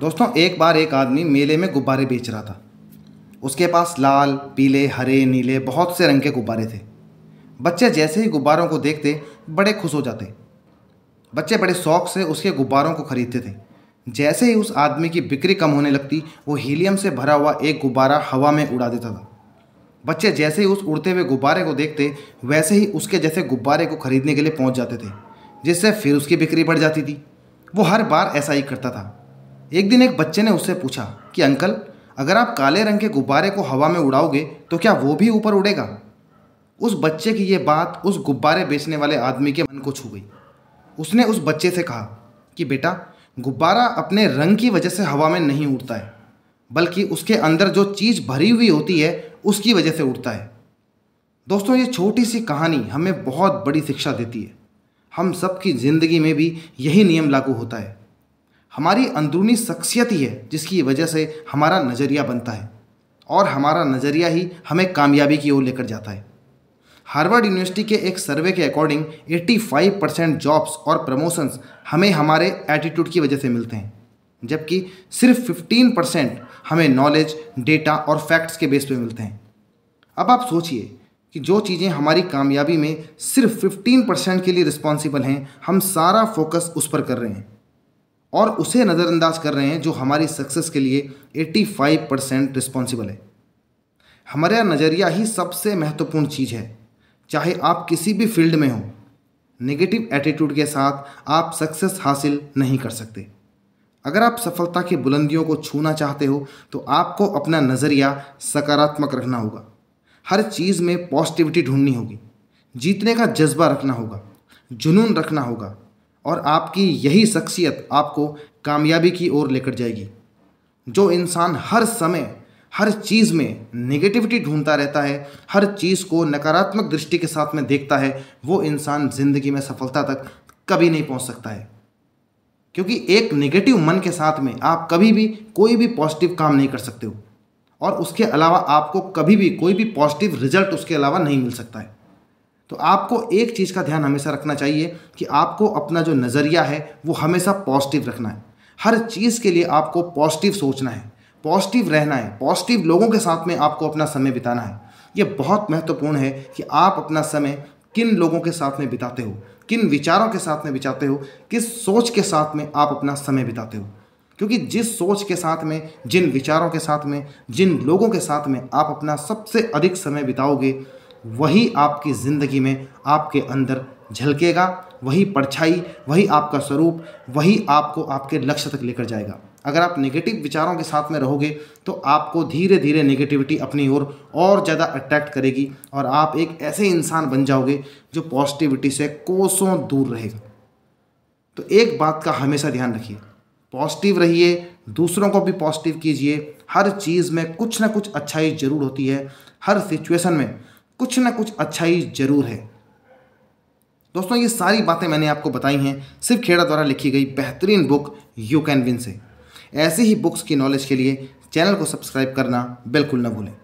दोस्तों एक बार एक आदमी मेले में गुब्बारे बेच रहा था उसके पास लाल पीले हरे नीले बहुत से रंग के गुब्बारे थे बच्चे जैसे ही गुब्बारों को देखते बड़े खुश हो जाते बच्चे बड़े शौक से उसके गुब्बारों को खरीदते थे जैसे ही उस आदमी की बिक्री कम होने लगती वो हीलियम से भरा हुआ एक गुब्बारा हवा में उड़ा देता था बच्चे जैसे ही उस उड़ते हुए गुब्बारे को देखते वैसे ही उसके जैसे गुब्बारे को खरीदने के लिए पहुंच जाते थे जिससे फिर उसकी बिक्री बढ़ जाती थी वो हर बार ऐसा ही करता था एक दिन एक बच्चे ने उससे पूछा कि अंकल अगर आप काले रंग के गुब्बारे को हवा में उड़ाओगे तो क्या वो भी ऊपर उड़ेगा उस बच्चे की ये बात उस गुब्बारे बेचने वाले आदमी के मन को छू गई उसने उस बच्चे से कहा कि बेटा गुब्बारा अपने रंग की वजह से हवा में नहीं उड़ता है बल्कि उसके अंदर जो चीज़ भरी हुई होती है उसकी वजह से उड़ता है दोस्तों ये छोटी सी कहानी हमें बहुत बड़ी शिक्षा देती है हम सबकी ज़िंदगी में भी यही नियम लागू होता है हमारी अंदरूनी शख्सियत ही है जिसकी वजह से हमारा नज़रिया बनता है और हमारा नज़रिया ही हमें कामयाबी की ओर लेकर जाता है हार्वर्ड यूनिवर्सिटी के एक सर्वे के अकॉर्डिंग 85 परसेंट जॉब्स और प्रमोशंस हमें हमारे एटीट्यूड की वजह से मिलते हैं जबकि सिर्फ 15 परसेंट हमें नॉलेज डेटा और फैक्ट्स के बेस पे मिलते हैं अब आप सोचिए कि जो चीज़ें हमारी कामयाबी में सिर्फ 15 परसेंट के लिए रिस्पॉन्सिबल हैं हम सारा फोकस उस पर कर रहे हैं और उसे नज़रअंदाज कर रहे हैं जो हमारी सक्सेस के लिए 85 परसेंट रिस्पॉन्सिबल है हमारा नज़रिया ही सबसे महत्वपूर्ण चीज़ है चाहे आप किसी भी फील्ड में हो नेगेटिव एटीट्यूड के साथ आप सक्सेस हासिल नहीं कर सकते अगर आप सफलता की बुलंदियों को छूना चाहते हो तो आपको अपना नज़रिया सकारात्मक रखना होगा हर चीज़ में पॉजिटिविटी ढूंढनी होगी जीतने का जज्बा रखना होगा जुनून रखना होगा और आपकी यही शख्सियत आपको कामयाबी की ओर लेकर जाएगी जो इंसान हर समय हर चीज़ में नेगेटिविटी ढूंढता रहता है हर चीज़ को नकारात्मक दृष्टि के साथ में देखता है वो इंसान ज़िंदगी में सफलता तक कभी नहीं पहुंच सकता है क्योंकि एक नेगेटिव मन के साथ में आप कभी भी कोई भी पॉजिटिव काम नहीं कर सकते हो और उसके अलावा आपको कभी भी कोई भी पॉजिटिव रिजल्ट उसके अलावा नहीं मिल सकता है तो आपको एक चीज़ का ध्यान हमेशा रखना चाहिए कि आपको अपना जो नज़रिया है वो हमेशा पॉजिटिव रखना है हर चीज़ के लिए आपको पॉजिटिव सोचना है पॉजिटिव रहना है पॉजिटिव लोगों के साथ में आपको अपना समय बिताना है ये बहुत महत्वपूर्ण है कि आप अपना समय किन लोगों के साथ में बिताते हो किन विचारों के साथ में बिताते हो किस सोच के साथ में आप अपना समय बिताते हो क्योंकि जिस सोच के साथ में जिन विचारों के साथ में जिन लोगों के साथ में आप अपना सबसे अधिक समय बिताओगे वही आपकी ज़िंदगी में आपके अंदर झलकेगा वही परछाई वही आपका स्वरूप वही आपको आपके लक्ष्य तक लेकर जाएगा अगर आप नेगेटिव विचारों के साथ में रहोगे तो आपको धीरे धीरे नेगेटिविटी अपनी ओर और, और ज़्यादा अट्रैक्ट करेगी और आप एक ऐसे इंसान बन जाओगे जो पॉजिटिविटी से कोसों दूर रहेगा तो एक बात का हमेशा ध्यान रखिए पॉजिटिव रहिए दूसरों को भी पॉजिटिव कीजिए हर चीज़ में कुछ ना कुछ अच्छाई ज़रूर होती है हर सिचुएशन में कुछ ना कुछ अच्छाई जरूर है दोस्तों ये सारी बातें मैंने आपको बताई हैं सिर्फ खेड़ा द्वारा लिखी गई बेहतरीन बुक यू कैन विन से ऐसी ही बुक्स की नॉलेज के लिए चैनल को सब्सक्राइब करना बिल्कुल ना भूलें